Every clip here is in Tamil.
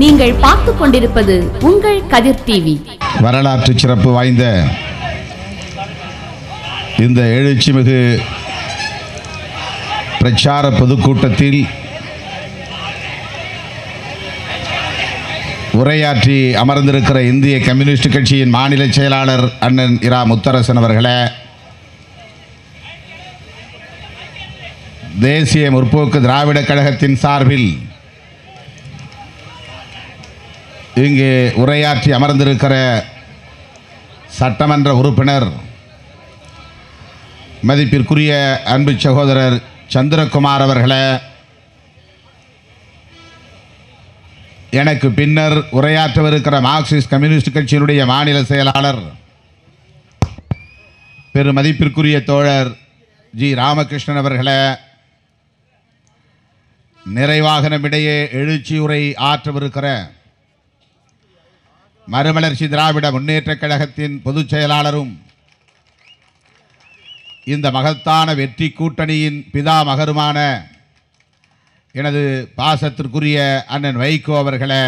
நீங்கள் பார்த்து கொண்டிருப்பது உங்கள் கதிர் டிவி வரலாற்று சிறப்பு வாய்ந்த இந்த எழுச்சிமிகு பிரச்சார பொதுக்கூட்டத்தில் உரையாற்றி அமர்ந்திருக்கிற இந்திய கம்யூனிஸ்ட் கட்சியின் மாநில செயலாளர் அண்ணன் இரா முத்தரசன் அவர்களே தேசிய முற்போக்கு திராவிட கழகத்தின் சார்பில் இங்கே உரையாற்றி அமர்ந்திருக்கிற சட்டமன்ற உறுப்பினர் மதிப்பிற்குரிய அன்பு சகோதரர் சந்திரகுமார் அவர்களே எனக்கு பின்னர் உரையாற்றவிருக்கிற மார்க்சிஸ்ட் கம்யூனிஸ்ட் கட்சியினுடைய மாநில செயலாளர் பெரு மதிப்பிற்குரிய தோழர் ஜி ராமகிருஷ்ணன் அவர்களே நிறைவாக நம்மிடையே எழுச்சி உரை ஆற்றவிருக்கிற மறுமலர்ச்சி திராவிட முன்னேற்றக் கழகத்தின் பொதுச் செயலாளரும் இந்த மகத்தான வெற்றி கூட்டணியின் பிதா மகருமான எனது பாசத்திற்குரிய அண்ணன் வைகோ அவர்களை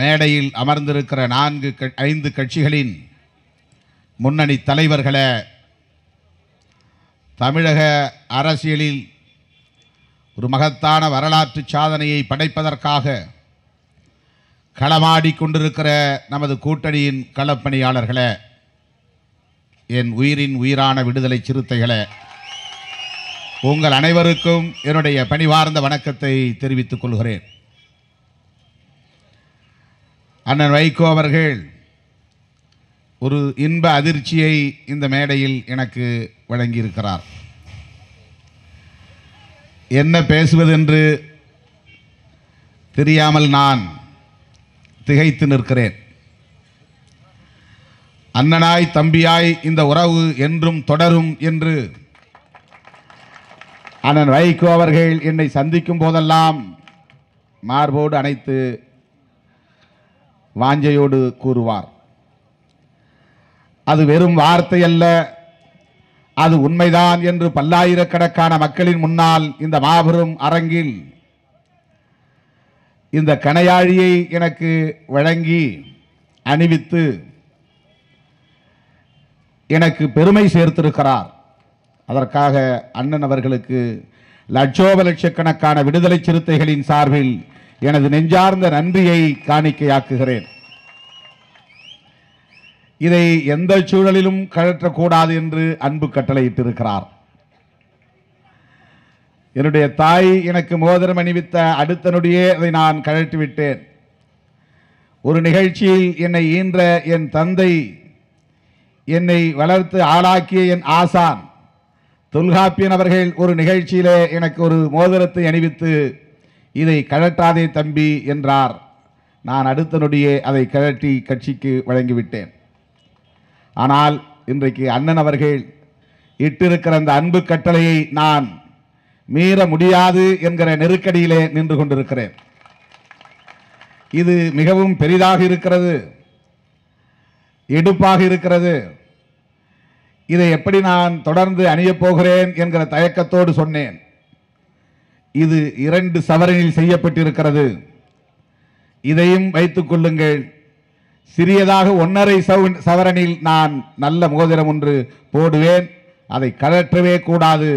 மேடையில் அமர்ந்திருக்கிற நான்கு ஐந்து கட்சிகளின் முன்னணி தலைவர்களை தமிழக அரசியலில் ஒரு மகத்தான வரலாற்று சாதனையை படைப்பதற்காக கொண்டிருக்கிற நமது கூட்டணியின் களப்பணியாளர்களே என் உயிரின் உயிரான விடுதலை சிறுத்தைகளே உங்கள் அனைவருக்கும் என்னுடைய பணிவார்ந்த வணக்கத்தை தெரிவித்துக் கொள்கிறேன் அண்ணன் வைகோ அவர்கள் ஒரு இன்ப அதிர்ச்சியை இந்த மேடையில் எனக்கு வழங்கியிருக்கிறார் என்ன பேசுவதென்று தெரியாமல் நான் திகைத்து நிற்கிறேன் அண்ணனாய் தம்பியாய் இந்த உறவு என்றும் தொடரும் என்று அண்ணன் வைகோ அவர்கள் என்னை சந்திக்கும் போதெல்லாம் மார்போடு அணைத்து வாஞ்சையோடு கூறுவார் அது வெறும் வார்த்தை அல்ல அது உண்மைதான் என்று பல்லாயிரக்கணக்கான மக்களின் முன்னால் இந்த மாபெரும் அரங்கில் இந்த கணையாழியை எனக்கு வழங்கி அணிவித்து எனக்கு பெருமை சேர்த்திருக்கிறார் அதற்காக அண்ணன் அவர்களுக்கு லட்சோப லட்சக்கணக்கான விடுதலை சிறுத்தைகளின் சார்பில் எனது நெஞ்சார்ந்த நன்றியை காணிக்கையாக்குகிறேன் இதை எந்த சூழலிலும் கழற்றக்கூடாது என்று அன்பு கட்டளையிட்டிருக்கிறார் என்னுடைய தாய் எனக்கு மோதிரம் அணிவித்த அடுத்தனுடைய அதை நான் கழட்டிவிட்டேன் ஒரு நிகழ்ச்சியில் என்னை ஈன்ற என் தந்தை என்னை வளர்த்து ஆளாக்கிய என் ஆசான் தொல்காப்பியன் அவர்கள் ஒரு நிகழ்ச்சியிலே எனக்கு ஒரு மோதிரத்தை அணிவித்து இதை கழட்டாதே தம்பி என்றார் நான் அடுத்த நொடியே அதை கழட்டி கட்சிக்கு வழங்கிவிட்டேன் ஆனால் இன்றைக்கு அண்ணன் அவர்கள் இட்டிருக்கிற அந்த அன்பு கட்டளையை நான் மீற முடியாது என்கிற நெருக்கடியிலே நின்று கொண்டிருக்கிறேன் இது மிகவும் பெரிதாக இருக்கிறது எடுப்பாக இருக்கிறது இதை எப்படி நான் தொடர்ந்து அணியப் போகிறேன் என்கிற தயக்கத்தோடு சொன்னேன் இது இரண்டு சவரனில் செய்யப்பட்டிருக்கிறது இதையும் வைத்துக் கொள்ளுங்கள் சிறியதாக ஒன்னரை சவரனில் நான் நல்ல மோதிரம் ஒன்று போடுவேன் அதை கழற்றவே கூடாது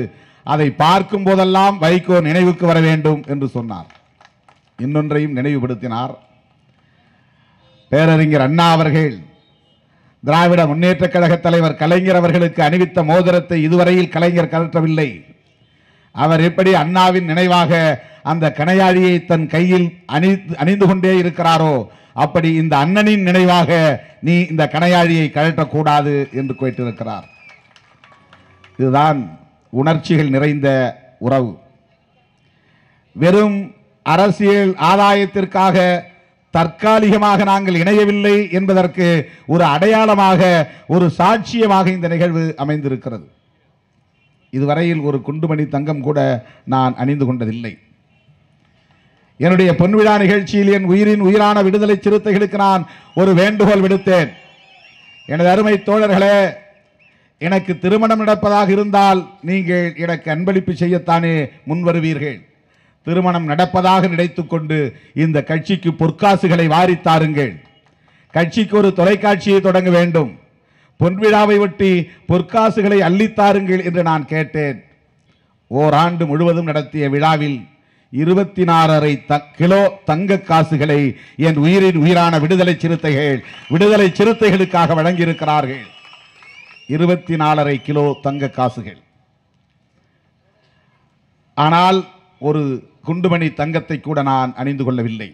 அதை பார்க்கும் போதெல்லாம் வைகோ நினைவுக்கு வர வேண்டும் என்று சொன்னார் இன்னொன்றையும் நினைவுபடுத்தினார் பேரறிஞர் அண்ணா அவர்கள் திராவிட முன்னேற்ற கழக தலைவர் கலைஞர் அவர்களுக்கு அணிவித்த மோதிரத்தை இதுவரையில் கலைஞர் கலற்றவில்லை அவர் எப்படி அண்ணாவின் நினைவாக அந்த கனையாழியை தன் கையில் அணி அணிந்து கொண்டே இருக்கிறாரோ அப்படி இந்த அண்ணனின் நினைவாக நீ இந்த கனையாழியை கழட்டக்கூடாது என்று கேட்டிருக்கிறார் இதுதான் உணர்ச்சிகள் நிறைந்த உறவு வெறும் அரசியல் ஆதாயத்திற்காக தற்காலிகமாக நாங்கள் இணையவில்லை என்பதற்கு ஒரு அடையாளமாக ஒரு சாட்சியமாக இந்த நிகழ்வு அமைந்திருக்கிறது இதுவரையில் ஒரு குண்டுமணி தங்கம் கூட நான் அணிந்து கொண்டதில்லை என்னுடைய பொன்விழா நிகழ்ச்சியில் என் உயிரின் உயிரான விடுதலை சிறுத்தைகளுக்கு நான் ஒரு வேண்டுகோள் விடுத்தேன் எனது அருமை தோழர்களே எனக்கு திருமணம் நடப்பதாக இருந்தால் நீங்கள் எனக்கு அன்பளிப்பு செய்யத்தானே முன் வருவீர்கள் திருமணம் நடப்பதாக நினைத்துக்கொண்டு இந்த கட்சிக்கு பொற்காசுகளை வாரித்தாருங்கள் கட்சிக்கு ஒரு தொலைக்காட்சியை தொடங்க வேண்டும் பொன்விழாவை ஒட்டி பொற்காசுகளை அள்ளித்தாருங்கள் என்று நான் கேட்டேன் ஓராண்டு முழுவதும் நடத்திய விழாவில் இருபத்தி நாலரை கிலோ தங்க காசுகளை என் உயிரின் உயிரான விடுதலை சிறுத்தைகள் விடுதலை சிறுத்தைகளுக்காக வழங்கியிருக்கிறார்கள் இருபத்தி நாலரை கிலோ தங்க காசுகள் ஆனால் ஒரு குண்டுமணி தங்கத்தை கூட நான் அணிந்து கொள்ளவில்லை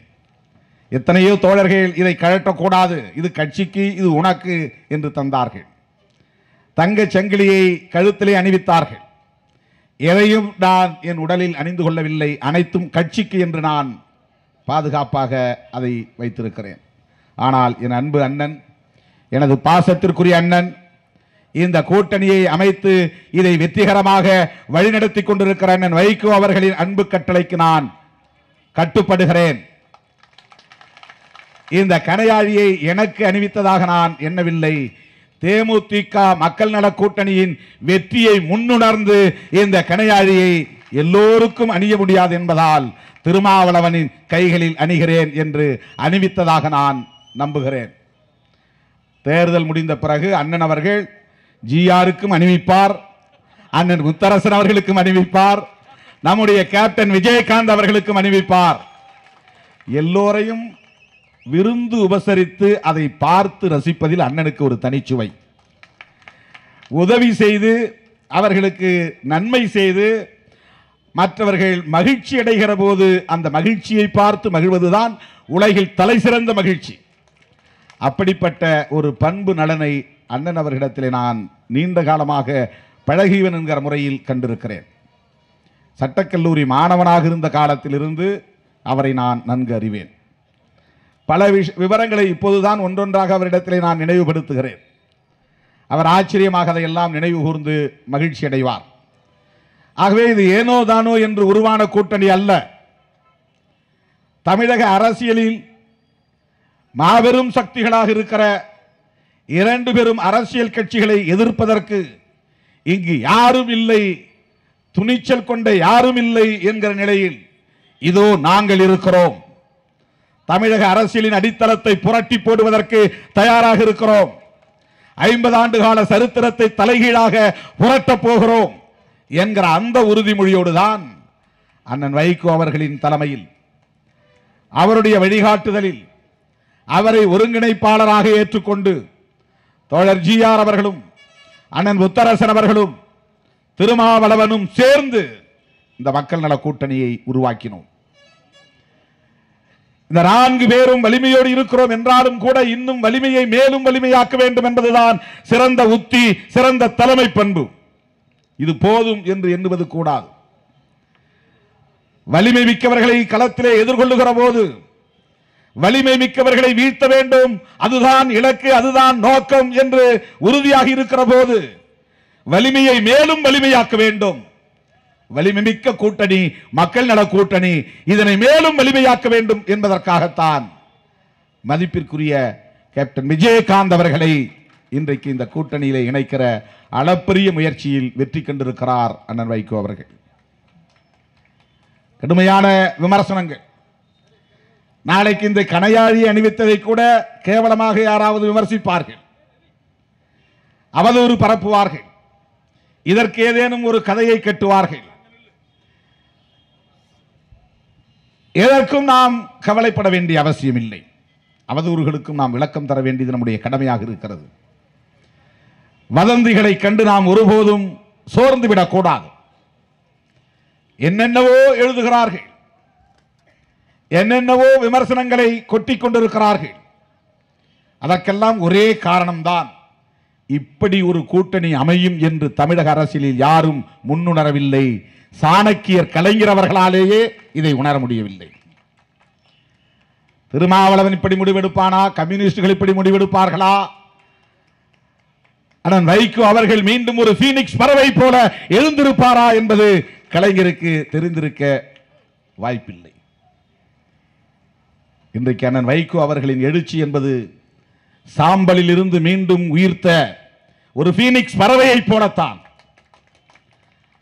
எத்தனையோ தோழர்கள் இதை கழட்டக்கூடாது இது கட்சிக்கு இது உனக்கு என்று தந்தார்கள் தங்க சங்கிலியை கழுத்திலே அணிவித்தார்கள் எதையும் நான் என் உடலில் அணிந்து கொள்ளவில்லை அனைத்தும் கட்சிக்கு என்று நான் பாதுகாப்பாக அதை வைத்திருக்கிறேன் ஆனால் என் அன்பு அண்ணன் எனது பாசத்திற்குரிய அண்ணன் இந்த கூட்டணியை அமைத்து இதை வெற்றிகரமாக வழிநடத்தி கொண்டிருக்கிற அண்ணன் வைகோ அவர்களின் அன்பு கட்டளைக்கு நான் கட்டுப்படுகிறேன் இந்த கனையாழியை எனக்கு அணிவித்ததாக நான் எண்ணவில்லை தேமுதிக மக்கள் நல கூட்டணியின் வெற்றியை முன்னுணர்ந்து இந்த கனையாழியை எல்லோருக்கும் அணிய முடியாது என்பதால் திருமாவளவனின் கைகளில் அணிகிறேன் என்று அணிவித்ததாக நான் நம்புகிறேன் தேர்தல் முடிந்த பிறகு அண்ணன் அவர்கள் ஜிஆருக்கும் அணிவிப்பார் அண்ணன் முத்தரசன் அவர்களுக்கும் அணிவிப்பார் நம்முடைய கேப்டன் விஜயகாந்த் அவர்களுக்கும் அணிவிப்பார் எல்லோரையும் விருந்து உபசரித்து அதை பார்த்து ரசிப்பதில் அண்ணனுக்கு ஒரு தனிச்சுவை உதவி செய்து அவர்களுக்கு நன்மை செய்து மற்றவர்கள் மகிழ்ச்சி அடைகிற போது அந்த மகிழ்ச்சியை பார்த்து மகிழ்வதுதான் உலகில் தலை சிறந்த மகிழ்ச்சி அப்படிப்பட்ட ஒரு பண்பு நலனை அண்ணன் அவர்களிடத்திலே நான் நீண்ட காலமாக பழகிவன் என்கிற முறையில் கண்டிருக்கிறேன் சட்டக்கல்லூரி மாணவனாக இருந்த காலத்திலிருந்து அவரை நான் நன்கு அறிவேன் பல விஷ விவரங்களை இப்போதுதான் ஒன்றொன்றாக அவரிடத்திலே நான் நினைவுபடுத்துகிறேன் அவர் ஆச்சரியமாக அதையெல்லாம் நினைவு கூர்ந்து மகிழ்ச்சி அடைவார் ஆகவே இது ஏனோ தானோ என்று உருவான கூட்டணி அல்ல தமிழக அரசியலில் மாபெரும் சக்திகளாக இருக்கிற இரண்டு பெரும் அரசியல் கட்சிகளை எதிர்ப்பதற்கு இங்கு யாரும் இல்லை துணிச்சல் கொண்ட யாரும் இல்லை என்கிற நிலையில் இதோ நாங்கள் இருக்கிறோம் தமிழக அரசியலின் அடித்தளத்தை புரட்டி போடுவதற்கு தயாராக இருக்கிறோம் ஐம்பது ஆண்டு கால சரித்திரத்தை தலைகீழாக புரட்டப் போகிறோம் என்கிற அந்த உறுதிமொழியோடு தான் அண்ணன் வைகோ அவர்களின் தலைமையில் அவருடைய வழிகாட்டுதலில் அவரை ஒருங்கிணைப்பாளராக ஏற்றுக்கொண்டு தோழர் ஜி ஆர் அவர்களும் அண்ணன் முத்தரசன் அவர்களும் திருமாவளவனும் சேர்ந்து இந்த மக்கள் நல கூட்டணியை உருவாக்கினோம் இந்த நான்கு பேரும் வலிமையோடு இருக்கிறோம் என்றாலும் கூட இன்னும் வலிமையை மேலும் வலிமையாக்க வேண்டும் என்பதுதான் சிறந்த உத்தி சிறந்த தலைமை பண்பு இது போதும் என்று எண்ணுவது கூடாது வலிமை மிக்கவர்களை களத்திலே எதிர்கொள்ளுகிற போது வலிமை மிக்கவர்களை வீழ்த்த வேண்டும் அதுதான் இலக்கு அதுதான் நோக்கம் என்று உறுதியாக இருக்கிற போது வலிமையை மேலும் வலிமையாக்க வேண்டும் வலிமை மிக்க கூட்டணி மக்கள் நல கூட்டணி இதனை மேலும் வலிமையாக்க வேண்டும் என்பதற்காகத்தான் மதிப்பிற்குரிய கேப்டன் விஜயகாந்த் அவர்களை இன்றைக்கு இந்த கூட்டணியிலே இணைக்கிற அளப்பரிய முயற்சியில் வெற்றி கண்டிருக்கிறார் அண்ணன் வைகோ அவர்கள் கடுமையான விமர்சனங்கள் நாளைக்கு இந்த கணையாழி அணிவித்ததை கூட கேவலமாக யாராவது விமர்சிப்பார்கள் அவதூறு பரப்புவார்கள் இதற்கு ஏதேனும் ஒரு கதையை கட்டுவார்கள் எதற்கும் நாம் கவலைப்பட வேண்டிய அவசியம் இல்லை அவதூறுகளுக்கும் நாம் விளக்கம் தர வேண்டியது நம்முடைய கடமையாக இருக்கிறது வதந்திகளை கண்டு நாம் ஒருபோதும் சோர்ந்து விடக்கூடாது என்னென்னவோ எழுதுகிறார்கள் என்னென்னவோ விமர்சனங்களை கொட்டி கொண்டிருக்கிறார்கள் அதற்கெல்லாம் ஒரே காரணம்தான் இப்படி ஒரு கூட்டணி அமையும் என்று தமிழக அரசியலில் யாரும் முன்னுணரவில்லை சாணக்கியர் கலைஞரவர்களாலேயே இதை உணர முடியவில்லை திருமாவளவன் இப்படி முடிவெடுப்பானா கம்யூனிஸ்டுகள் இப்படி முடிவெடுப்பார்களா ஆனால் வைக்கோ அவர்கள் மீண்டும் ஒரு பீனிக்ஸ் பறவை போல எழுந்திருப்பாரா என்பது கலைஞருக்கு தெரிந்திருக்க வாய்ப்பில்லை இன்றைக்கு அண்ணன் வைகோ அவர்களின் எழுச்சி என்பது சாம்பலில் இருந்து மீண்டும் உயிர்த்த ஒரு பீனிக்ஸ் பறவையைப் போலத்தான்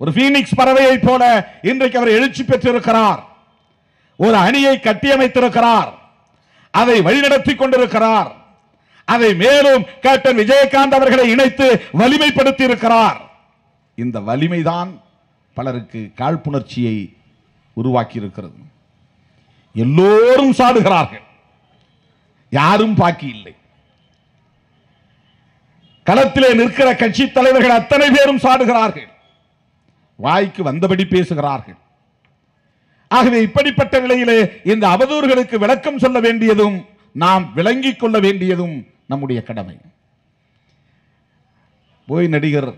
ஒரு பீனிக்ஸ் பறவையைப் போல இன்றைக்கு அவர் எழுச்சி பெற்றிருக்கிறார் ஒரு அணியை கட்டியமைத்திருக்கிறார் அதை வழிநடத்தி கொண்டிருக்கிறார் அதை மேலும் கேப்டன் விஜயகாந்த் அவர்களை இணைத்து வலிமைப்படுத்தி இருக்கிறார் இந்த வலிமைதான் பலருக்கு காழ்ப்புணர்ச்சியை உருவாக்கி இருக்கிறது எல்லோரும் சாடுகிறார்கள் யாரும் பாக்கி இல்லை களத்திலே நிற்கிற கட்சி தலைவர்கள் அத்தனை பேரும் சாடுகிறார்கள் வாய்க்கு வந்தபடி பேசுகிறார்கள் ஆகவே இப்படிப்பட்ட நிலையிலே இந்த அவதூறுகளுக்கு விளக்கம் சொல்ல வேண்டியதும் நாம் விளங்கிக் கொள்ள வேண்டியதும் நம்முடைய கடமை போய் நடிகர்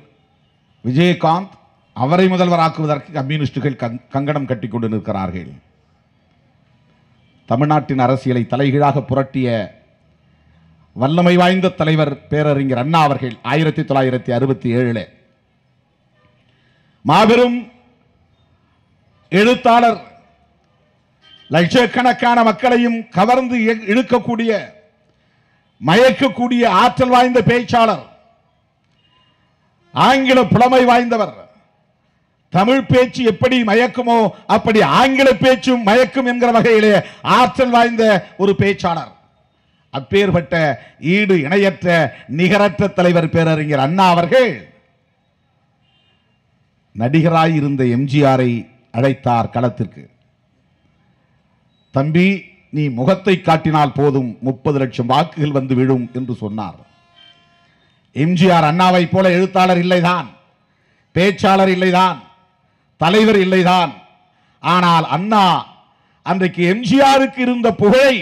விஜயகாந்த் அவரை முதல்வராக்குவதற்கு கம்யூனிஸ்டுகள் கங்கணம் கட்டிக்கொண்டு நிற்கிறார்கள் தமிழ்நாட்டின் அரசியலை தலைகீழாக புரட்டிய வல்லமை வாய்ந்த தலைவர் பேரறிஞர் அண்ணா அவர்கள் ஆயிரத்தி தொள்ளாயிரத்தி அறுபத்தி ஏழில் மாபெரும் எழுத்தாளர் லட்சக்கணக்கான மக்களையும் கவர்ந்து இழுக்கக்கூடிய மயக்கக்கூடிய ஆற்றல் வாய்ந்த பேச்சாளர் ஆங்கில புலமை வாய்ந்தவர் தமிழ் பேச்சு எப்படி மயக்குமோ அப்படி ஆங்கில பேச்சும் மயக்கும் என்கிற வகையிலே ஆற்றல் வாய்ந்த ஒரு பேச்சாளர் அப்பேற்பட்ட ஈடு இணையற்ற நிகரற்ற தலைவர் பேரறிஞர் அண்ணா அவர்கள் நடிகராய் இருந்த எம்ஜிஆரை அழைத்தார் களத்திற்கு தம்பி நீ முகத்தை காட்டினால் போதும் முப்பது லட்சம் வாக்குகள் வந்து விழும் என்று சொன்னார் எம்ஜிஆர் அண்ணாவை போல எழுத்தாளர் இல்லைதான் பேச்சாளர் இல்லைதான் தலைவர் இல்லைதான் ஆனால் அண்ணா அன்றைக்கு எம்ஜிஆருக்கு இருந்த புகழை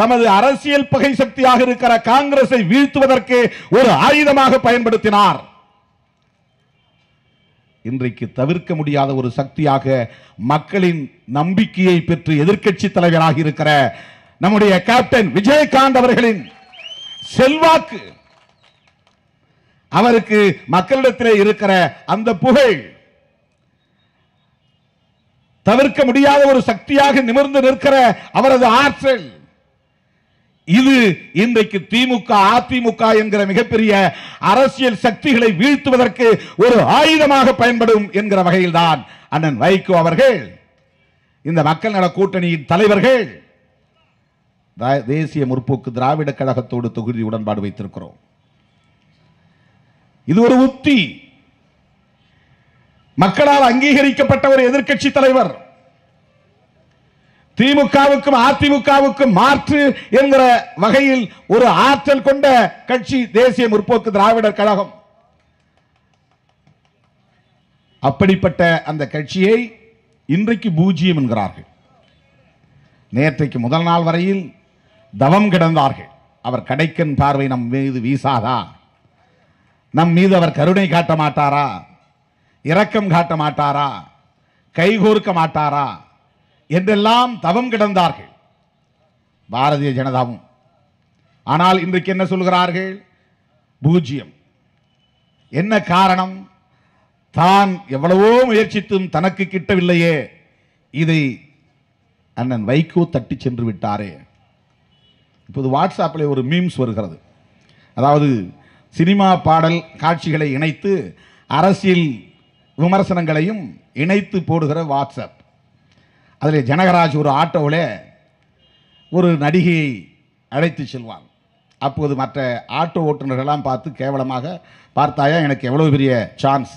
தமது அரசியல் பகை சக்தியாக இருக்கிற காங்கிரஸை வீழ்த்துவதற்கு ஒரு ஆயுதமாக பயன்படுத்தினார் இன்றைக்கு தவிர்க்க முடியாத ஒரு சக்தியாக மக்களின் நம்பிக்கையை பெற்று எதிர்கட்சி தலைவராக இருக்கிற நம்முடைய கேப்டன் விஜயகாந்த் அவர்களின் செல்வாக்கு அவருக்கு மக்களிடத்திலே இருக்கிற அந்த புகழ் தவிர்க்க முடியாத ஒரு சக்தியாக நிமிர்ந்து நிற்கிற அவரது ஆற்றல் இது இன்றைக்கு திமுக அதிமுக என்கிற மிகப்பெரிய அரசியல் சக்திகளை வீழ்த்துவதற்கு ஒரு ஆயுதமாக பயன்படும் என்கிற வகையில் தான் அண்ணன் வைகோ அவர்கள் இந்த மக்கள் நல கூட்டணியின் தலைவர்கள் தேசிய முற்போக்கு திராவிட கழகத்தோடு தொகுதி உடன்பாடு வைத்திருக்கிறோம் இது ஒரு உத்தி மக்களால் அங்கீகரிக்கப்பட்ட ஒரு எதிர்கட்சி தலைவர் திமுகவுக்கும் அதிமுகவுக்கும் மாற்று என்கிற வகையில் ஒரு ஆற்றல் கொண்ட கட்சி தேசிய முற்போக்கு திராவிடர் கழகம் அப்படிப்பட்ட அந்த கட்சியை இன்றைக்கு பூஜ்ஜியம் என்கிறார்கள் நேற்றைக்கு முதல் நாள் வரையில் தவம் கிடந்தார்கள் அவர் கடைக்கன் பார்வை நம் மீது வீசாதா நம் மீது அவர் கருணை காட்ட மாட்டாரா இரக்கம் காட்ட மாட்டாரா கைகோர்க்க மாட்டாரா என்றெல்லாம் தவம் கிடந்தார்கள் பாரதிய ஜனதாவும் ஆனால் இன்றைக்கு என்ன சொல்கிறார்கள் பூஜ்ஜியம் என்ன காரணம் தான் எவ்வளவோ முயற்சித்தும் தனக்கு கிட்டவில்லையே இதை அண்ணன் வைகோ தட்டி சென்று விட்டாரே இப்போது வாட்ஸ்அப்பில் ஒரு மீம்ஸ் வருகிறது அதாவது சினிமா பாடல் காட்சிகளை இணைத்து அரசியல் விமர்சனங்களையும் இணைத்து போடுகிற வாட்ஸ்அப் அதில் ஜனகராஜ் ஒரு ஆட்டோவில் ஒரு நடிகையை அழைத்து செல்வான் அப்போது மற்ற ஆட்டோ ஓட்டுநர்களெல்லாம் பார்த்து கேவலமாக பார்த்தாயா எனக்கு எவ்வளோ பெரிய சான்ஸ்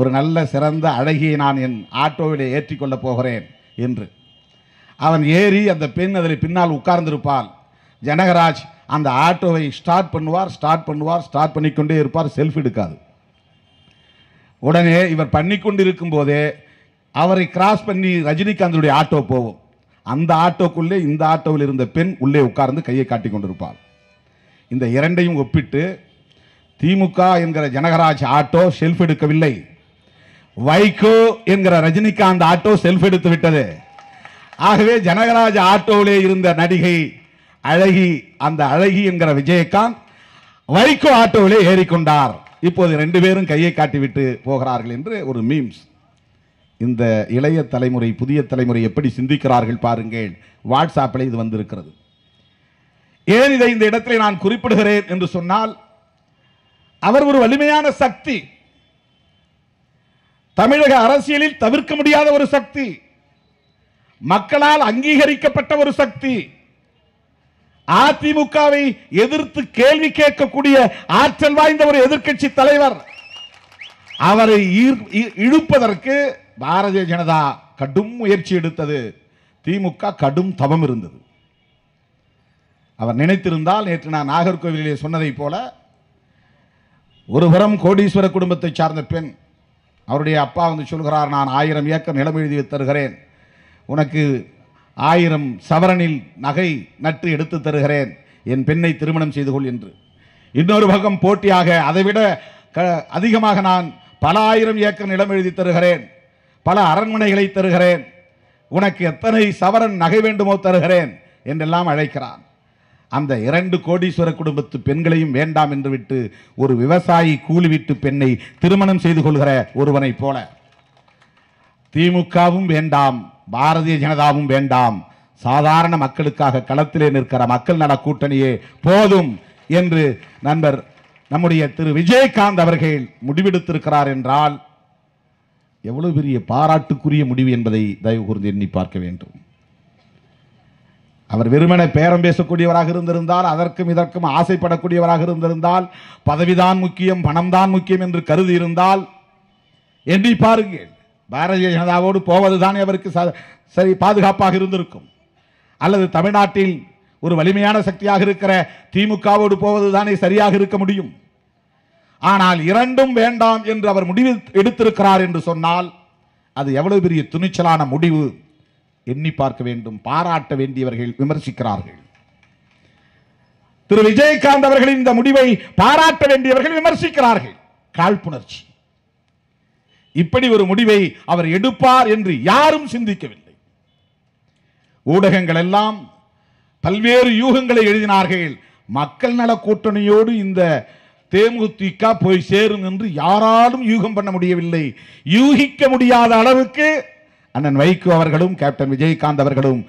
ஒரு நல்ல சிறந்த அழகியை நான் என் ஆட்டோவிலே ஏற்றிக்கொள்ளப் போகிறேன் என்று அவன் ஏறி அந்த பெண் அதில் பின்னால் உட்கார்ந்திருப்பான் ஜனகராஜ் அந்த ஆட்டோவை ஸ்டார்ட் பண்ணுவார் ஸ்டார்ட் பண்ணுவார் ஸ்டார்ட் பண்ணிக்கொண்டே இருப்பார் செல்ஃபி எடுக்காது உடனே இவர் பண்ணி கொண்டிருக்கும் போதே அவரை கிராஸ் பண்ணி ரஜினிகாந்தனுடைய ஆட்டோ போகும் அந்த ஆட்டோக்குள்ளே இந்த ஆட்டோவில் இருந்த பெண் உள்ளே உட்கார்ந்து கையை காட்டி கொண்டிருப்பார் இந்த இரண்டையும் ஒப்பிட்டு திமுக என்கிற ஜனகராஜ் ஆட்டோ செல்ஃப் எடுக்கவில்லை வைகோ என்கிற ரஜினிகாந்த் ஆட்டோ செல்ஃப் எடுத்து விட்டது ஆகவே ஜனகராஜ் ஆட்டோவிலே இருந்த நடிகை அழகி அந்த அழகி என்கிற விஜயகாந்த் வைகோ ஆட்டோவிலே ஏறிக்கொண்டார் இப்போது ரெண்டு பேரும் கையை காட்டிவிட்டு போகிறார்கள் என்று ஒரு மீம்ஸ் இந்த இளைய தலைமுறை புதிய தலைமுறை எப்படி சிந்திக்கிறார்கள் பாருங்கள் வாட்ஸ்அப்பில் இது வந்திருக்கிறது ஏன் இதை இந்த இடத்தில் நான் குறிப்பிடுகிறேன் என்று சொன்னால் அவர் ஒரு வலிமையான சக்தி தமிழக அரசியலில் தவிர்க்க முடியாத ஒரு சக்தி மக்களால் அங்கீகரிக்கப்பட்ட ஒரு சக்தி அதிமுகவை எதிர்த்து கேள்வி கேட்கக்கூடிய ஆற்றல் வாய்ந்த ஒரு எதிர்கட்சி தலைவர் அவரை இழுப்பதற்கு பாரதிய ஜனதா கடும் முயற்சி எடுத்தது திமுக கடும் தவம் இருந்தது அவர் நினைத்திருந்தால் நேற்று நான் நாகர்கோவிலே சொன்னதைப் போல ஒருபுறம் கோடீஸ்வர குடும்பத்தை சார்ந்த பெண் அவருடைய அப்பா வந்து சொல்கிறார் நான் ஆயிரம் ஏக்கர் நிலம் எழுதி தருகிறேன் உனக்கு ஆயிரம் சவரனில் நகை நட்டு எடுத்து தருகிறேன் என் பெண்ணை திருமணம் செய்து கொள் என்று இன்னொரு பக்கம் போட்டியாக அதைவிட க அதிகமாக நான் பல ஆயிரம் ஏக்கர் நிலம் எழுதி தருகிறேன் பல அரண்மனைகளை தருகிறேன் உனக்கு எத்தனை சவரன் நகை வேண்டுமோ தருகிறேன் என்றெல்லாம் அழைக்கிறான் அந்த இரண்டு கோடீஸ்வர குடும்பத்து பெண்களையும் வேண்டாம் என்று விட்டு ஒரு விவசாயி கூலி பெண்ணை திருமணம் செய்து கொள்கிற ஒருவனைப் போல திமுகவும் வேண்டாம் பாரதிய ஜனதாவும் வேண்டாம் சாதாரண மக்களுக்காக களத்திலே நிற்கிற மக்கள் நல கூட்டணியே போதும் என்று நண்பர் நம்முடைய திரு விஜயகாந்த் அவர்கள் முடிவெடுத்திருக்கிறார் என்றால் எவ்வளவு பெரிய பாராட்டுக்குரிய முடிவு என்பதை தயவு கூர்ந்து எண்ணி பார்க்க வேண்டும் அவர் வெறுமனை பேரம் பேசக்கூடியவராக இருந்திருந்தால் அதற்கும் இதற்கும் ஆசைப்படக்கூடியவராக இருந்திருந்தால் பதவிதான் முக்கியம் பணம்தான் முக்கியம் என்று கருதி இருந்தால் எண்ணி பாருங்கள் பாரதிய ஜனதாவோடு போவது தானே அவருக்கு சரி பாதுகாப்பாக இருந்திருக்கும் அல்லது தமிழ்நாட்டில் ஒரு வலிமையான சக்தியாக இருக்கிற திமுகவோடு போவது தானே சரியாக இருக்க முடியும் ஆனால் இரண்டும் வேண்டாம் என்று அவர் முடிவு எடுத்திருக்கிறார் என்று சொன்னால் அது எவ்வளவு பெரிய துணிச்சலான முடிவு எண்ணி பார்க்க வேண்டும் பாராட்ட வேண்டியவர்கள் விமர்சிக்கிறார்கள் திரு விஜயகாந்த் அவர்களின் இந்த முடிவை பாராட்ட வேண்டியவர்கள் விமர்சிக்கிறார்கள் காழ்ப்புணர்ச்சி இப்படி ஒரு முடிவை அவர் எடுப்பார் என்று யாரும் சிந்திக்கவில்லை ஊடகங்கள் எல்லாம் பல்வேறு யூகங்களை எழுதினார்கள் மக்கள் நல கூட்டணியோடு இந்த தேமுதிக போய் சேரும் என்று யாராலும் யூகம் பண்ண முடியவில்லை யூகிக்க முடியாத அளவுக்கு அண்ணன் வைகோ அவர்களும் கேப்டன் விஜயகாந்த் அவர்களும்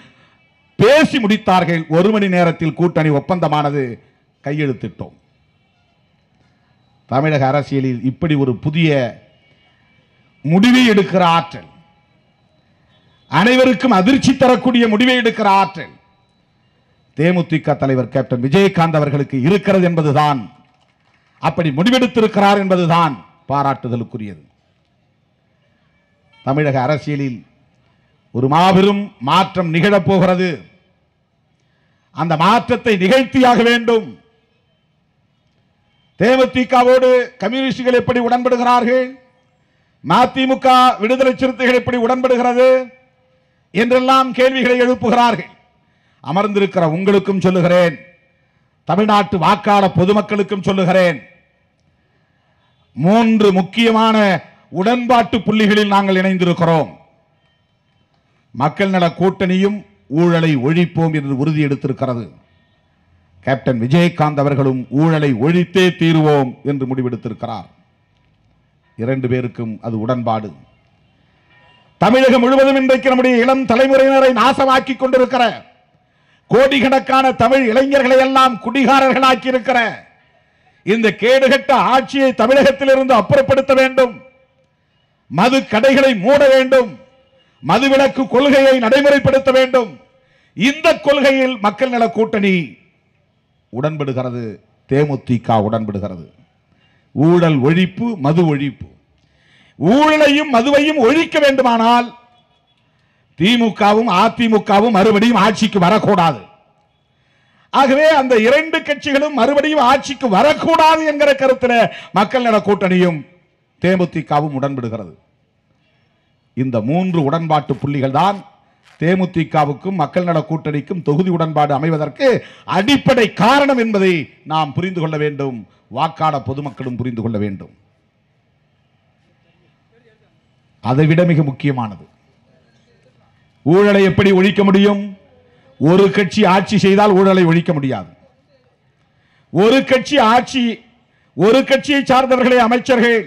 பேசி முடித்தார்கள் ஒரு மணி நேரத்தில் கூட்டணி ஒப்பந்தமானது கையெழுத்திட்டோம் தமிழக அரசியலில் இப்படி ஒரு புதிய முடிவை எடுக்கிற ஆற்றல் அனைவருக்கும் அதிர்ச்சி தரக்கூடிய முடிவை எடுக்கிற ஆற்றல் தேமுதிக தலைவர் கேப்டன் விஜயகாந்த் அவர்களுக்கு இருக்கிறது என்பதுதான் அப்படி முடிவெடுத்திருக்கிறார் என்பதுதான் பாராட்டுதலுக்குரியது தமிழக அரசியலில் ஒரு மாபெரும் மாற்றம் நிகழப்போகிறது அந்த மாற்றத்தை நிகழ்த்தியாக வேண்டும் தேமுதிகவோடு கம்யூனிஸ்டுகள் எப்படி உடன்படுகிறார்கள் மதிமுக விடுதலை சிறுத்தைகள் எப்படி உடன்படுகிறது என்றெல்லாம் கேள்விகளை எழுப்புகிறார்கள் அமர்ந்திருக்கிற உங்களுக்கும் சொல்லுகிறேன் தமிழ்நாட்டு வாக்காள பொதுமக்களுக்கும் சொல்லுகிறேன் மூன்று முக்கியமான உடன்பாட்டு புள்ளிகளில் நாங்கள் இணைந்திருக்கிறோம் மக்கள் நல கூட்டணியும் ஊழலை ஒழிப்போம் என்று உறுதி எடுத்திருக்கிறது கேப்டன் விஜயகாந்த் அவர்களும் ஊழலை ஒழித்தே தீருவோம் என்று முடிவெடுத்திருக்கிறார் இரண்டு பேருக்கும் அது உடன்பாடு தமிழகம் முழுவதும் இன்றைக்கு நம்முடைய இளம் தலைமுறையினரை நாசமாக்கி கொண்டிருக்கிற கோடிக்கணக்கான தமிழ் இளைஞர்களை எல்லாம் குடிகாரர்களாக்கி இருக்கிற இந்த கேடுகட்ட ஆட்சியை தமிழகத்திலிருந்து அப்புறப்படுத்த வேண்டும் மது கடைகளை மூட வேண்டும் மதுவிலக்கு கொள்கையை நடைமுறைப்படுத்த வேண்டும் இந்த கொள்கையில் மக்கள் நல கூட்டணி உடன்படுகிறது தேமுதிக உடன்படுகிறது ஊழல் ஒழிப்பு மது ஒழிப்பு ஊழலையும் மதுவையும் ஒழிக்க வேண்டுமானால் திமுகவும் அதிமுகவும் மறுபடியும் ஆட்சிக்கு வரக்கூடாது ஆகவே அந்த இரண்டு கட்சிகளும் மறுபடியும் ஆட்சிக்கு வரக்கூடாது என்கிற கருத்தில் மக்கள் நல கூட்டணியும் தேமுதிகவும் உடன்படுகிறது இந்த மூன்று உடன்பாட்டு புள்ளிகள் தான் தேமுதிகவுக்கும் மக்கள் நல கூட்டணிக்கும் தொகுதி உடன்பாடு அமைவதற்கு அடிப்படை காரணம் என்பதை நாம் புரிந்து கொள்ள வேண்டும் வாக்காள பொதுமக்களும் புரிந்து கொள்ள வேண்டும் அதை விட மிக முக்கியமானது ஊழலை எப்படி ஒழிக்க முடியும் ஒரு கட்சி ஆட்சி செய்தால் ஊழலை ஒழிக்க முடியாது ஒரு கட்சி ஆட்சி ஒரு கட்சியை சார்ந்தவர்களே அமைச்சர்கள்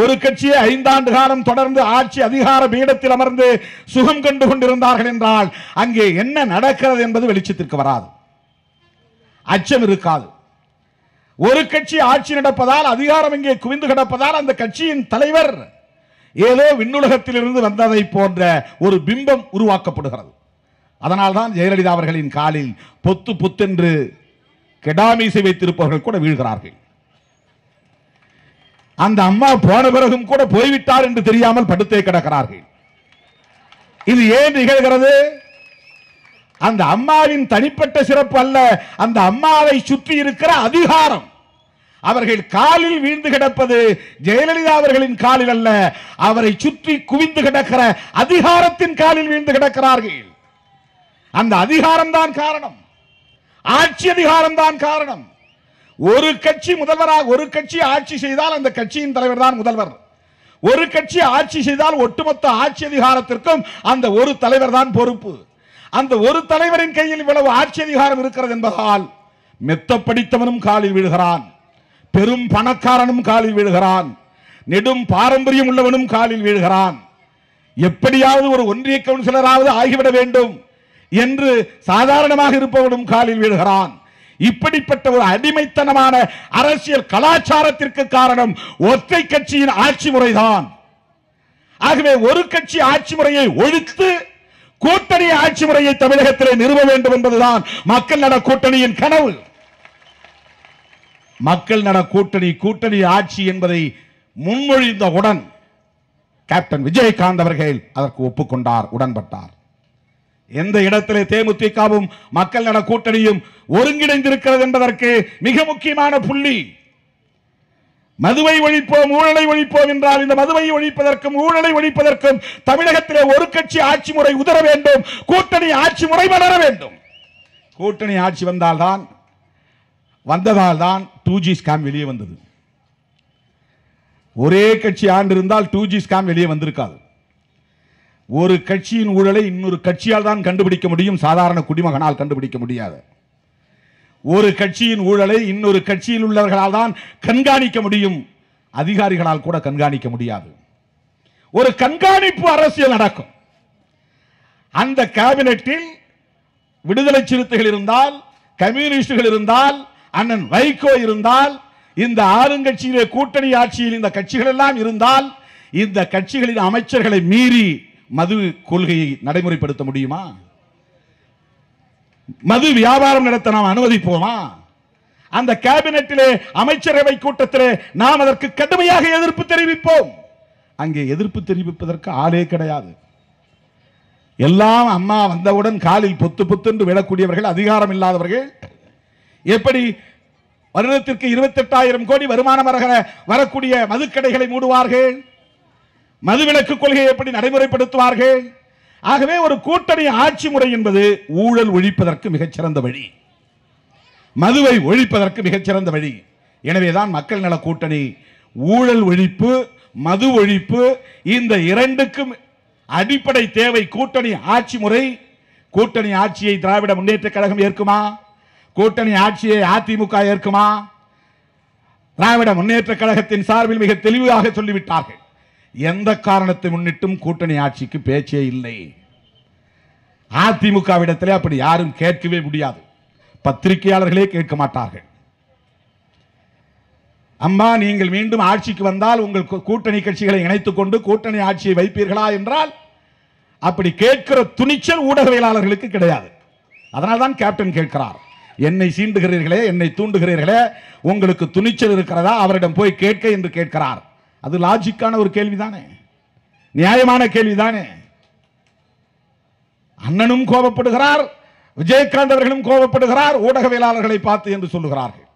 ஒரு கட்சியை ஐந்தாண்டு காலம் தொடர்ந்து ஆட்சி அதிகார பீடத்தில் அமர்ந்து சுகம் கண்டு கொண்டிருந்தார்கள் என்றால் அங்கே என்ன நடக்கிறது என்பது வெளிச்சத்திற்கு வராது அச்சம் இருக்காது ஒரு கட்சி ஆட்சி நடப்பதால் அதிகாரம் இங்கே குவிந்து கிடப்பதால் அந்த கட்சியின் தலைவர் ஏதோ விண்ணுலகத்திலிருந்து வந்ததை போன்ற ஒரு பிம்பம் உருவாக்கப்படுகிறது அதனால்தான் ஜெயலலிதா அவர்களின் காலில் பொத்து பொத்தென்று கெடாமீசை வைத்திருப்பவர்கள் கூட வீழ்கிறார்கள் அந்த அம்மா போன பிறகும் கூட போய்விட்டார் என்று தெரியாமல் படுத்தே கிடக்கிறார்கள் இது ஏன் நிகழ்கிறது அந்த அம்மாவின் தனிப்பட்ட சிறப்பு அல்ல அந்த அம்மாவை சுற்றி இருக்கிற அதிகாரம் அவர்கள் காலில் வீழ்ந்து கிடப்பது ஜெயலலிதா அவர்களின் காலில் அல்ல அவரை சுற்றி குவிந்து கிடக்கிற அதிகாரத்தின் காலில் வீழ்ந்து கிடக்கிறார்கள் அந்த அதிகாரம் தான் காரணம் ஆட்சி அதிகாரம் தான் காரணம் ஒரு கட்சி முதல்வராக ஒரு கட்சி ஆட்சி செய்தால் அந்த கட்சியின் தலைவர் தான் முதல்வர் ஒரு கட்சி ஆட்சி செய்தால் ஒட்டுமொத்த ஆட்சி அதிகாரத்திற்கும் அந்த ஒரு தலைவர் தான் பொறுப்பு அந்த ஒரு தலைவரின் கையில் இவ்வளவு ஆட்சி அதிகாரம் இருக்கிறது என்பதால் மெத்த படித்தவனும் காலில் விழுகிறான் பெரும் பணக்காரனும் காலில் விழுகிறான் நெடும் பாரம்பரியம் உள்ளவனும் காலில் விழுகிறான் எப்படியாவது ஒரு ஒன்றிய கவுன்சிலராவது ஆகிவிட வேண்டும் என்று சாதாரணமாக இருப்பவனும் காலில் விழுகிறான் இப்படிப்பட்ட ஒரு அடிமைத்தனமான அரசியல் கலாச்சாரத்திற்கு காரணம் ஒற்றை கட்சியின் ஆட்சி முறைதான் ஆகவே ஒரு கட்சி ஆட்சி முறையை ஒழித்து கூட்டணி ஆட்சி முறையை தமிழகத்திலே நிறுவ வேண்டும் என்பதுதான் மக்கள் நல கூட்டணியின் கனவு மக்கள் நல கூட்டணி கூட்டணி ஆட்சி என்பதை முன்மொழிந்தவுடன் கேப்டன் விஜயகாந்த் அவர்கள் அதற்கு ஒப்புக்கொண்டார் உடன்பட்டார் எந்த இடத்திலே தேமுதிகவும் மக்கள் நல கூட்டணியும் ஒருங்கிணைந்திருக்கிறது என்பதற்கு மிக முக்கியமான புள்ளி மதுவை ஒழிப்போம் ஊழலை ஒழிப்போம் என்றால் இந்த மதுவை ஒழிப்பதற்கும் ஊழலை ஒழிப்பதற்கும் தமிழகத்திலே ஒரு கட்சி ஆட்சி முறை உதர வேண்டும் கூட்டணி ஆட்சி முறை வளர வேண்டும் கூட்டணி ஆட்சி வந்தால்தான் வந்ததால் தான் டூ ஜி ஸ்கேம் வெளியே வந்தது ஒரே கட்சி ஆண்டு இருந்தால் டூ ஜி ஸ்கேம் வெளியே வந்திருக்காது ஒரு கட்சியின் ஊழலை இன்னொரு கட்சியால் தான் கண்டுபிடிக்க முடியும் சாதாரண குடிமகனால் கண்டுபிடிக்க முடியாது ஒரு கட்சியின் ஊழலை இன்னொரு கட்சியில் உள்ளவர்களால் தான் கண்காணிக்க முடியும் அதிகாரிகளால் கூட கண்காணிக்க முடியாது ஒரு கண்காணிப்பு அரசியல் நடக்கும் அந்த கேபினெட்டில் விடுதலை சிறுத்தைகள் இருந்தால் கம்யூனிஸ்டுகள் இருந்தால் அண்ணன் வைகோ இருந்தால் இந்த ஆளுங்கட்சியிலே கூட்டணி ஆட்சியில் இந்த கட்சிகள் எல்லாம் இருந்தால் இந்த கட்சிகளின் அமைச்சர்களை மீறி மது கொள்கையை நடைமுறைப்படுத்த முடியுமா மது வியாபாரம் நடத்த நாம் அனுமதிப்போமா அந்த கேபினட்டிலே அமைச்சரவை கூட்டத்திலே நாம் அதற்கு கடுமையாக எதிர்ப்பு தெரிவிப்போம் அங்கே எதிர்ப்பு தெரிவிப்பதற்கு ஆளே கிடையாது எல்லாம் அம்மா வந்தவுடன் காலில் பொத்து பொத்து என்று விழக்கூடியவர்கள் அதிகாரம் இல்லாதவர்கள் எப்படி வருடத்திற்கு இருபத்தெட்டாயிரம் கோடி வருமானம் வருகிற வரக்கூடிய மதுக்கடைகளை மூடுவார்கள் மதுவிலக்கு கொள்கையை எப்படி நடைமுறைப்படுத்துவார்கள் ஆகவே ஒரு கூட்டணி ஆட்சி முறை என்பது ஊழல் ஒழிப்பதற்கு மிகச்சிறந்த வழி மதுவை ஒழிப்பதற்கு மிகச்சிறந்த வழி எனவேதான் மக்கள் நல கூட்டணி ஊழல் ஒழிப்பு மது ஒழிப்பு இந்த இரண்டுக்கும் அடிப்படை தேவை கூட்டணி ஆட்சி முறை கூட்டணி ஆட்சியை திராவிட முன்னேற்ற கழகம் ஏற்குமா கூட்டணி ஆட்சியை அதிமுக ஏற்குமா திராவிட முன்னேற்ற கழகத்தின் சார்பில் மிக தெளிவாக சொல்லிவிட்டார்கள் எந்த காரணத்தை முன்னிட்டும் கூட்டணி ஆட்சிக்கு பேச்சே இல்லை இடத்திலே அப்படி யாரும் கேட்கவே முடியாது பத்திரிகையாளர்களே கேட்க மாட்டார்கள் அம்மா நீங்கள் மீண்டும் ஆட்சிக்கு வந்தால் உங்கள் கூட்டணி கட்சிகளை இணைத்துக் கொண்டு கூட்டணி ஆட்சியை வைப்பீர்களா என்றால் அப்படி கேட்கிற துணிச்சல் ஊடகவியலாளர்களுக்கு கிடையாது அதனால்தான் கேப்டன் கேட்கிறார் என்னை சீண்டுகிறீர்களே என்னை தூண்டுகிறீர்களே உங்களுக்கு துணிச்சல் இருக்கிறதா அவரிடம் போய் கேட்க என்று கேட்கிறார் அது லாஜிக்கான ஒரு கேள்விதானே நியாயமான கேள்விதானே அண்ணனும் கோபப்படுகிறார் விஜயகாந்த் அவர்களும் கோபப்படுகிறார் ஊடகவியலாளர்களை பார்த்து என்று சொல்லுகிறார்கள்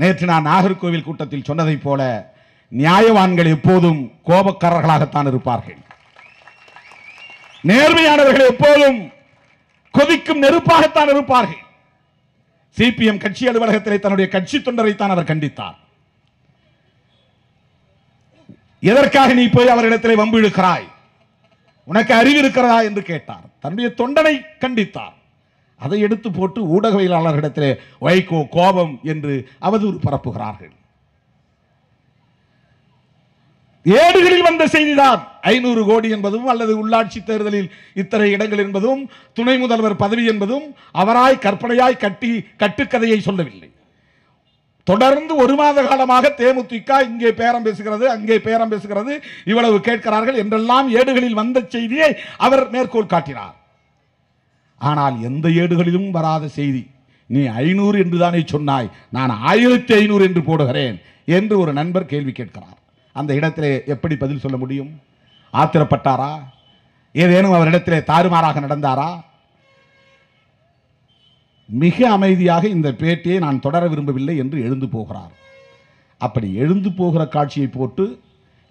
நேற்று நான் நாகர்கோவில் கூட்டத்தில் சொன்னதைப் போல நியாயவான்கள் எப்போதும் கோபக்காரர்களாகத்தான் இருப்பார்கள் நேர்மையானவர்கள் எப்போதும் கொதிக்கும் நெருப்பாகத்தான் இருப்பார்கள் சிபிஎம் கட்சி அலுவலகத்தில் தன்னுடைய கட்சி தொண்டரைத்தான் அவர் கண்டித்தார் எதற்காக நீ போய் அவரிடத்திலே வம்பு இழுக்கிறாய் உனக்கு அறிவு இருக்கிறதா என்று கேட்டார் தன்னுடைய தொண்டனை கண்டித்தார் அதை எடுத்து போட்டு ஊடகவியலாளர்களிடத்திலே வைகோ கோபம் என்று அவதூறு பரப்புகிறார்கள் ஏடுகளில் வந்த செய்திதான் ஐநூறு கோடி என்பதும் அல்லது உள்ளாட்சி தேர்தலில் இத்தனை இடங்கள் என்பதும் துணை முதல்வர் பதவி என்பதும் அவராய் கற்பனையாய் கட்டி கட்டுக்கதையை சொல்லவில்லை தொடர்ந்து ஒரு மாத காலமாக தேமுதிக இங்கே பேரம் பேசுகிறது அங்கே பேரம் பேசுகிறது இவ்வளவு கேட்கிறார்கள் என்றெல்லாம் ஏடுகளில் வந்த செய்தியை அவர் மேற்கோள் காட்டினார் ஆனால் எந்த ஏடுகளிலும் வராத செய்தி நீ ஐநூறு என்று தானே சொன்னாய் நான் ஆயிரத்தி ஐநூறு என்று போடுகிறேன் என்று ஒரு நண்பர் கேள்வி கேட்கிறார் அந்த இடத்திலே எப்படி பதில் சொல்ல முடியும் ஆத்திரப்பட்டாரா ஏதேனும் அவரிடத்திலே தாறுமாறாக நடந்தாரா மிக அமைதியாக இந்த பேட்டியை நான் தொடர விரும்பவில்லை என்று எழுந்து போகிறார் அப்படி எழுந்து போகிற காட்சியை போட்டு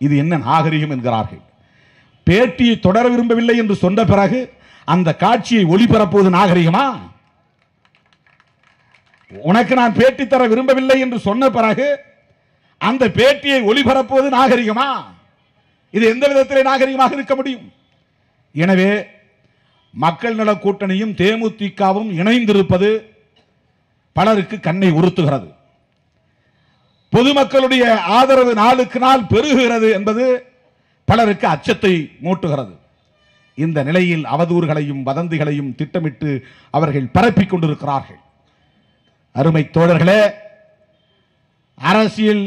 இது என்ன நாகரிகம் என்கிறார்கள் பேட்டியை தொடர விரும்பவில்லை என்று சொன்ன பிறகு அந்த காட்சியை ஒளிபரப்புவது நாகரிகமா உனக்கு நான் பேட்டி தர விரும்பவில்லை என்று சொன்ன பிறகு அந்த பேட்டியை ஒளிபரப்புவது நாகரிகமா இது எந்த விதத்திலே நாகரிகமாக இருக்க முடியும் எனவே மக்கள் நல கூட்டணியும் தேமுதிகவும் இணைந்திருப்பது பலருக்கு கண்ணை உறுத்துகிறது பொதுமக்களுடைய ஆதரவு நாளுக்கு நாள் பெருகுகிறது என்பது பலருக்கு அச்சத்தை மூட்டுகிறது இந்த நிலையில் அவதூறுகளையும் வதந்திகளையும் திட்டமிட்டு அவர்கள் பரப்பிக் கொண்டிருக்கிறார்கள் அருமை தோழர்களே அரசியல்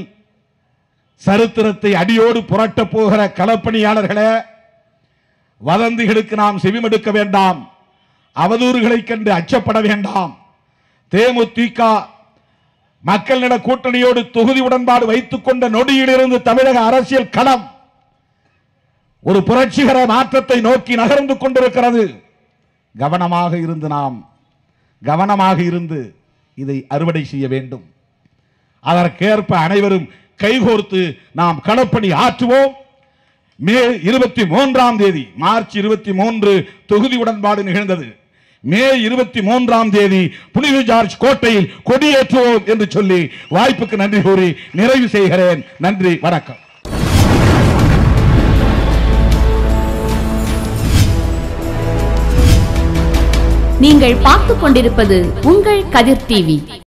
சரித்திரத்தை அடியோடு புரட்டப் போகிற களப்பணியாளர்களே வதந்திகளுக்கு நாம் செவிமடுக்க வேண்டாம் அவதூறுகளை கண்டு அச்சப்பட வேண்டாம் தேமுதிக மக்கள் நல கூட்டணியோடு தொகுதி உடன்பாடு வைத்துக் கொண்ட நொடியிலிருந்து தமிழக அரசியல் களம் ஒரு புரட்சிகர மாற்றத்தை நோக்கி நகர்ந்து கொண்டிருக்கிறது கவனமாக இருந்து நாம் கவனமாக இருந்து இதை அறுவடை செய்ய வேண்டும் அதற்கேற்ப அனைவரும் கைகோர்த்து நாம் களப்பணி ஆற்றுவோம் மே இருபத்தி மூன்றாம் தேதி மார்ச் இருபத்தி மூன்று தொகுதி உடன்பாடு நிகழ்ந்தது மே இருபத்தி மூன்றாம் தேதி புனித ஜார்ஜ் கோட்டையில் கொடியேற்றுவோம் என்று சொல்லி வாய்ப்புக்கு நன்றி கூறி நிறைவு செய்கிறேன் நன்றி வணக்கம் நீங்கள் பார்த்து கொண்டிருப்பது உங்கள்